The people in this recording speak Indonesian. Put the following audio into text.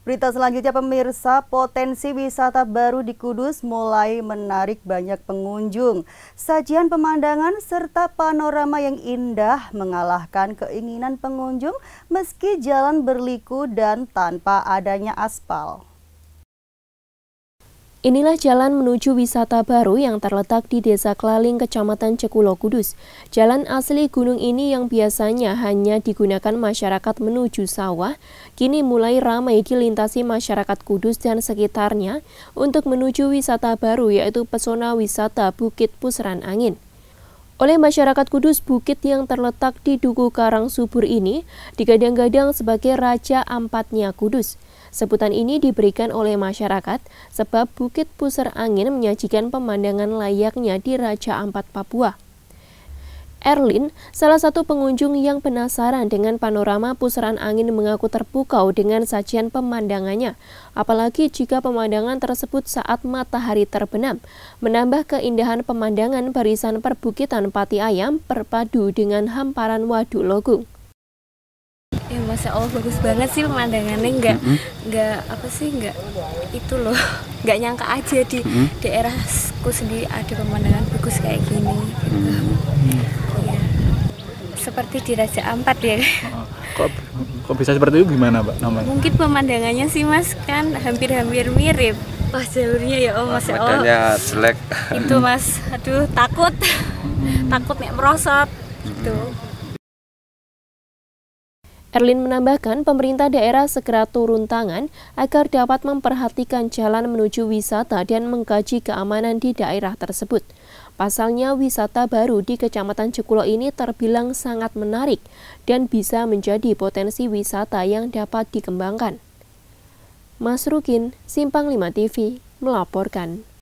Berita selanjutnya pemirsa, potensi wisata baru di Kudus mulai menarik banyak pengunjung. Sajian pemandangan serta panorama yang indah mengalahkan keinginan pengunjung meski jalan berliku dan tanpa adanya aspal. Inilah jalan menuju wisata baru yang terletak di Desa Klaling, Kecamatan Cekulo Kudus. Jalan asli gunung ini yang biasanya hanya digunakan masyarakat menuju sawah, kini mulai ramai dilintasi masyarakat Kudus dan sekitarnya untuk menuju wisata baru yaitu pesona wisata Bukit Pusran Angin oleh masyarakat Kudus, bukit yang terletak di Duku Karang Subur ini digadang-gadang sebagai Raja Ampatnya Kudus. Sebutan ini diberikan oleh masyarakat sebab Bukit Pusar Angin menyajikan pemandangan layaknya di Raja Ampat Papua. Erlin, salah satu pengunjung yang penasaran dengan panorama pusaran angin mengaku terpukau dengan sajian pemandangannya, apalagi jika pemandangan tersebut saat matahari terbenam, menambah keindahan pemandangan barisan perbukitan Pati Ayam berpadu dengan hamparan Waduk Logung. Ya Masya Allah bagus banget sih pemandangannya nggak mm -hmm. nggak apa sih nggak itu loh nggak nyangka aja di mm -hmm. daerahku sendiri ada pemandangan bagus kayak gini Mm -hmm seperti di Raja Ampat ya. Oh, kok, kok bisa seperti itu gimana, Pak? Namanya? Mungkin pemandangannya sih, Mas, kan hampir-hampir mirip. Wah, jalurnya ya oh, Mas. Ya, oh, oh. jelek. Itu, Mas. Aduh, takut. Hmm. takut nih merosot gitu. Hmm. Erlin menambahkan, pemerintah daerah segera turun tangan agar dapat memperhatikan jalan menuju wisata dan mengkaji keamanan di daerah tersebut. Pasalnya, wisata baru di Kecamatan Cekulo ini terbilang sangat menarik dan bisa menjadi potensi wisata yang dapat dikembangkan. Mas Rukin, Simpang 5 TV, melaporkan.